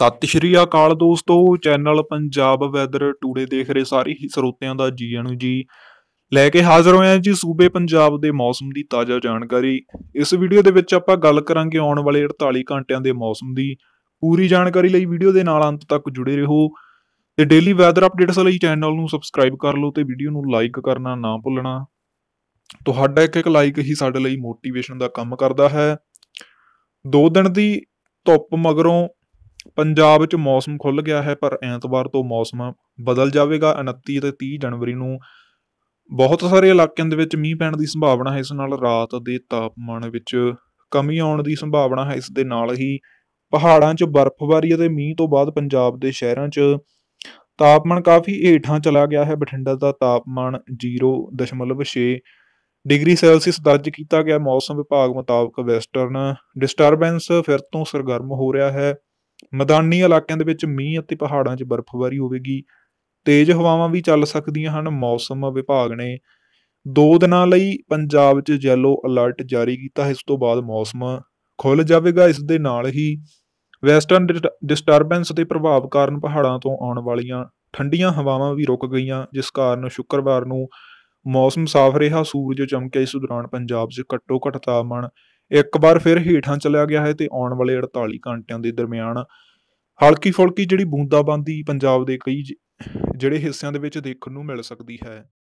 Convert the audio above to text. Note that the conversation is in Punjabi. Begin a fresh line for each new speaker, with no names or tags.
ਸਤਿ ਸ਼੍ਰੀ ਅਕਾਲ ਦੋਸਤੋ ਚੈਨਲ ਪੰਜਾਬ ਵੈਦਰ ਟੂਡੇ ਦੇਖ ਰਹੇ ਸਾਰੇ ਹੀ ਸਰੋਤਿਆਂ ਦਾ ਜੀ ਆਨੂ ਜੀ ਲੈ ਕੇ ਹਾਜ਼ਰ ਹੋਇਆ ਜੀ ਸੂਬੇ ਪੰਜਾਬ ਦੇ ਮੌਸਮ ਦੀ ਤਾਜ਼ਾ ਜਾਣਕਾਰੀ ਇਸ ਵੀਡੀਓ ਦੇ ਵਿੱਚ ਆਪਾਂ ਗੱਲ ਕਰਾਂਗੇ ਆਉਣ ਵਾਲੇ 48 ਘੰਟਿਆਂ ਦੇ ਮੌਸਮ ਦੀ ਪੂਰੀ ਜਾਣਕਾਰੀ ਲਈ ਵੀਡੀਓ ਦੇ ਨਾਲ ਅੰਤ ਤੱਕ ਜੁੜੇ ਰਹੋ ਤੇ ਡੇਲੀ ਵੈਦਰ ਅਪਡੇਟਸ ਲਈ ਚੈਨਲ ਨੂੰ ਸਬਸਕ੍ਰਾਈਬ ਕਰ ਲਓ ਤੇ ਵੀਡੀਓ ਨੂੰ ਲਾਈਕ ਕਰਨਾ ਨਾ ਭੁੱਲਣਾ ਤੁਹਾਡਾ ਇੱਕ ਇੱਕ ਲਾਈਕ ਹੀ ਸਾਡੇ ਲਈ ਮੋਟੀਵੇਸ਼ਨ ਦਾ ਕੰਮ ਕਰਦਾ ਹੈ ਦੋ ਦਿਨ ਦੀ ਧੁੱਪ ਮਗਰੋਂ ਪੰਜਾਬ ਵਿੱਚ ਮੌਸਮ ਖੁੱਲ ਗਿਆ ਹੈ ਪਰ ਐਤਵਾਰ ਤੋਂ ਮੌਸਮ ਬਦਲ ਜਾਵੇਗਾ 29 ਤੇ 30 ਜਨਵਰੀ ਨੂੰ ਬਹੁਤ ਸਾਰੇ ਇਲਾਕਿਆਂ ਦੇ ਵਿੱਚ ਮੀਂਹ ਪੈਣ ਦੀ ਸੰਭਾਵਨਾ ਹੈ ਇਸ ਨਾਲ ਰਾਤ ਦੇ ਤਾਪਮਾਨ ਵਿੱਚ ਕਮੀ ਆਉਣ ਦੀ ਸੰਭਾਵਨਾ ਹੈ ਇਸ ਦੇ ਨਾਲ ਹੀ ਪਹਾੜਾਂ 'ਚ ਬਰਫ਼ਬਾਰੀ ਅਤੇ ਮੀਂਹ ਤੋਂ ਬਾਅਦ ਪੰਜਾਬ ਦੇ ਸ਼ਹਿਰਾਂ 'ਚ ਤਾਪਮਾਨ ਕਾਫੀ ਏਠਾਂ ਚਲਾ ਗਿਆ ਹੈ ਬਠਿੰਡਾ ਦਾ ਤਾਪਮਾਨ 0.6 ਡਿਗਰੀ ਸੈਲਸੀਅਸ ਦਰਜ ਕੀਤਾ ਗਿਆ ਮੌਸਮ ਵਿਭਾਗ ਮੁਤਾਬਕ ਵੈਸਟਰਨ ਡਿਸਟਰਬੈਂਸ ਫਿਰ ਤੋਂ ਸਰਗਰਮ ਹੋ ਰਿਹਾ ਹੈ ਮੈਦਾਨੀ ਇਲਾਕਿਆਂ ਦੇ ਵਿੱਚ ਮੀਂਹ ਅਤੇ ਪਹਾੜਾਂ 'ਚ ਬਰਫ਼ਬਾਰੀ ਹੋਵੇਗੀ ਤੇਜ਼ ਹਵਾਵਾਂ ਵੀ ਚੱਲ ਸਕਦੀਆਂ ਹਨ ਮੌਸਮ ਵਿਭਾਗ ਨੇ ਦੋ ਦਿਨਾਂ ਲਈ ਪੰਜਾਬ 'ਚ ਜੈਲੋ ਅਲਰਟ ਜਾਰੀ ਕੀਤਾ ਹੈ ਇਸ ਤੋਂ ਬਾਅਦ ਮੌਸਮ ਖੁੱਲ ਜਾਵੇਗਾ ਇਸ ਦੇ ਨਾਲ ਹੀ ਵੈਸਟਰਨ ਡਿਸਟਰਬੈਂਸ ਦੇ ਪ੍ਰਭਾਵ ਕਾਰਨ ਪਹਾੜਾਂ ਤੋਂ ਆਉਣ ਵਾਲੀਆਂ ਠੰਡੀਆਂ ਹਵਾਵਾਂ ਵੀ ਰੁਕ ਗਈਆਂ ਜਿਸ ਕਾਰਨ ਸ਼ੁੱਕਰਵਾਰ ਨੂੰ ਮੌਸਮ ਸਾਫ਼ ਰਿਹਾ ਸੂਰਜ ਚਮਕਿਆ ਇਸ ਦੌਰਾਨ ਪੰਜਾਬ 'ਚ ਘੱਟੋ ਘੱਟ ਤਾਪਮਾਨ ਇੱਕ ਵਾਰ ਫਿਰ ਹੀਟਾਂ ਚਲਿਆ ਗਿਆ ਹੈ ਤੇ ਆਉਣ ਵਾਲੇ 48 ਘੰਟਿਆਂ ਦੇ ਦਰਮਿਆਨ ਹਲਕੀ ਫੁਲਕੀ ਜਿਹੜੀ ਬੂੰਦਾਬਾਂਦੀ ਪੰਜਾਬ ਦੇ ਕਈ ਜਿਹੜੇ ਹਿੱਸਿਆਂ ਦੇ ਵਿੱਚ ਦੇਖਣ ਨੂੰ ਮਿਲ ਸਕਦੀ ਹੈ